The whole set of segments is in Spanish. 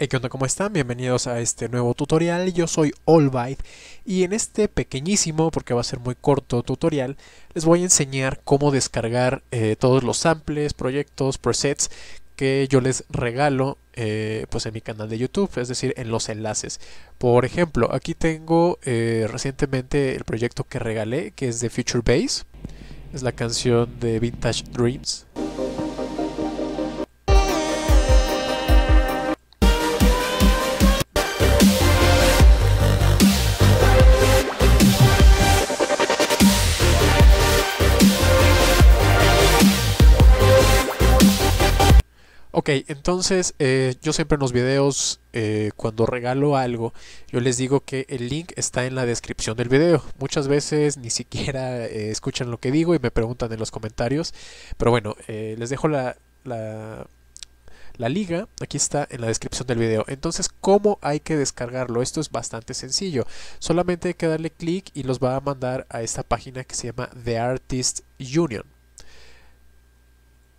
Hey, ¿qué onda? ¿Cómo están? Bienvenidos a este nuevo tutorial. Yo soy Allbyte y en este pequeñísimo, porque va a ser muy corto tutorial, les voy a enseñar cómo descargar eh, todos los samples, proyectos, presets que yo les regalo eh, pues en mi canal de YouTube, es decir, en los enlaces. Por ejemplo, aquí tengo eh, recientemente el proyecto que regalé, que es de Future Base. Es la canción de Vintage Dreams. Ok, entonces eh, yo siempre en los videos, eh, cuando regalo algo, yo les digo que el link está en la descripción del video. Muchas veces ni siquiera eh, escuchan lo que digo y me preguntan en los comentarios. Pero bueno, les dejo la, la, la liga, aquí está en la descripción del video. Entonces, ¿cómo hay que descargarlo? Esto es bastante sencillo. Solamente hay que darle clic y los va a mandar a esta página que se llama The Artist Union.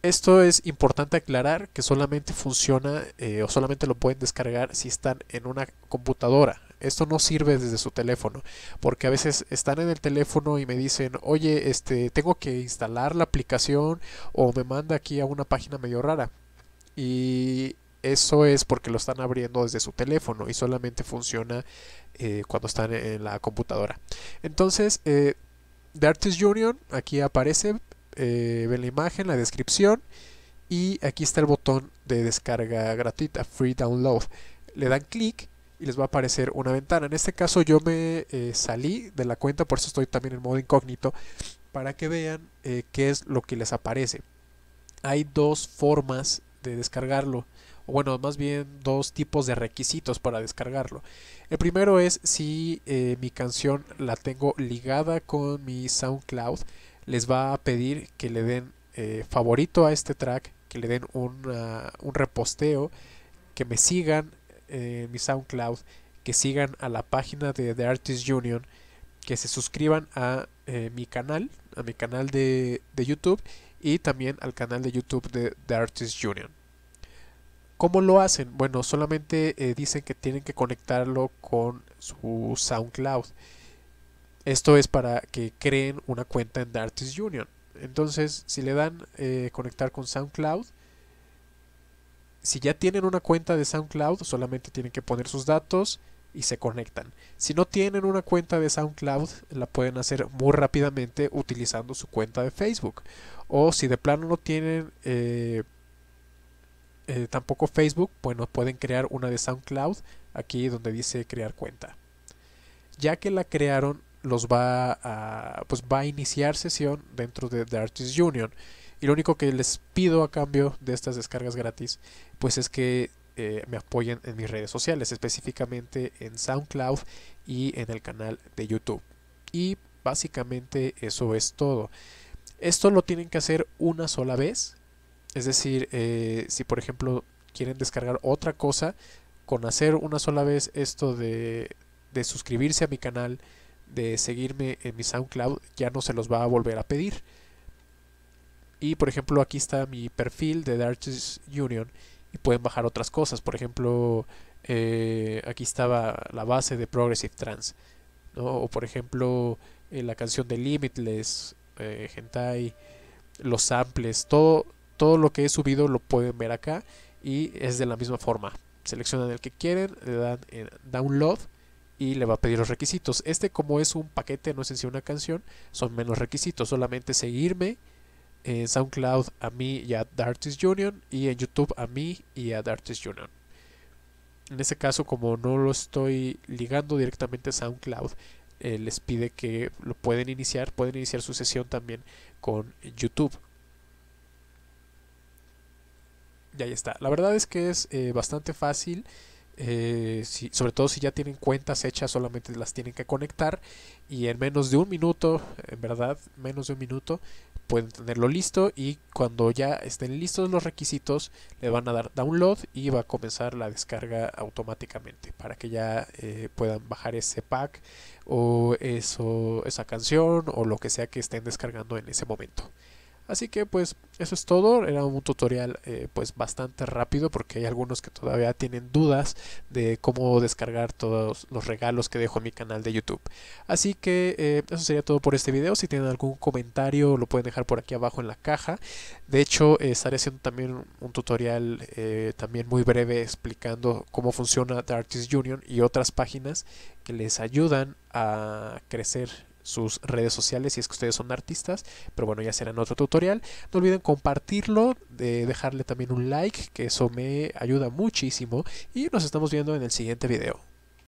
Esto es importante aclarar que solamente funciona eh, o solamente lo pueden descargar si están en una computadora. Esto no sirve desde su teléfono, porque a veces están en el teléfono y me dicen, oye, este, tengo que instalar la aplicación o me manda aquí a una página medio rara. Y eso es porque lo están abriendo desde su teléfono y solamente funciona eh, cuando están en la computadora. Entonces, eh, The Artist Union aquí aparece, eh, ven la imagen, la descripción y aquí está el botón de descarga gratuita, Free Download. Le dan clic y les va a aparecer una ventana. En este caso yo me eh, salí de la cuenta, por eso estoy también en modo incógnito, para que vean eh, qué es lo que les aparece. Hay dos formas de descargarlo, o bueno, más bien dos tipos de requisitos para descargarlo. El primero es si eh, mi canción la tengo ligada con mi SoundCloud les va a pedir que le den eh, favorito a este track, que le den un, reposteo, que me sigan en mi SoundCloud, que sigan a la página de The Artist Union, que se suscriban a eh, mi canal, a mi canal de, de, YouTube y también al canal de YouTube de The Artist Union. ¿Cómo lo hacen? Bueno, solamente eh, dicen que tienen que conectarlo con su SoundCloud. Esto es para que creen una cuenta en Dartis Union. Entonces, si le dan eh, conectar con SoundCloud, si ya tienen una cuenta de SoundCloud, solamente tienen que poner sus datos y se conectan. Si no tienen una cuenta de SoundCloud, la pueden hacer muy rápidamente utilizando su cuenta de Facebook. O si de plano no tienen eh, eh, tampoco Facebook, bueno, pueden crear una de SoundCloud aquí donde dice crear cuenta. Ya que la crearon, los va a, pues va a iniciar sesión dentro de The Artist Union. Y lo único que les pido a cambio de estas descargas gratis, pues es que eh, me apoyen en mis redes sociales, específicamente en SoundCloud y en el canal de YouTube. Y básicamente eso es todo. Esto lo tienen que hacer una sola vez. Es decir, eh, si por ejemplo quieren descargar otra cosa, con hacer una sola vez esto de, de suscribirse a mi canal, de seguirme en mi SoundCloud ya no se los va a volver a pedir. Y por ejemplo aquí está mi perfil de Darkest Union y pueden bajar otras cosas. Por ejemplo eh, aquí estaba la base de Progressive Trans. O por ejemplo eh, la canción de Limitless, eh, Hentai, los samples, todo, todo lo que he subido lo pueden ver acá y es de la misma forma. Seleccionan el que quieren, le dan download y le va a pedir los requisitos. Este como es un paquete, no es en sí una canción, son menos requisitos, solamente seguirme en SoundCloud a mí y a Dartis Union y en YouTube a mí y a Dartis Union. En este caso, como no lo estoy ligando directamente a SoundCloud, eh, les pide que lo pueden iniciar, pueden iniciar su sesión también con YouTube. Y ahí está. La verdad es que es eh, bastante fácil. Eh, sobre todo si ya tienen cuentas hechas, solamente las tienen que conectar y en menos de un minuto, en verdad, menos de un minuto, pueden tenerlo listo y cuando ya estén listos los requisitos le van a dar download y va a comenzar la descarga automáticamente para que ya eh, puedan bajar ese pack o eso, esa canción o lo que sea que estén descargando en ese momento. Así que pues eso es todo, era un tutorial eh, pues bastante rápido porque hay algunos que todavía tienen dudas de cómo descargar todos los regalos que dejo en mi canal de YouTube. Así que eh, eso sería todo por este video, si tienen algún comentario lo pueden dejar por aquí abajo en la caja. De hecho eh, estaré haciendo también un tutorial también muy breve explicando cómo funciona The Artist Union y otras páginas que les ayudan a crecer sus redes sociales si es que ustedes son artistas. Pero bueno, ya será en otro tutorial. No olviden compartirlo, dejarle también un like, que eso me ayuda muchísimo. Y nos estamos viendo en el siguiente video.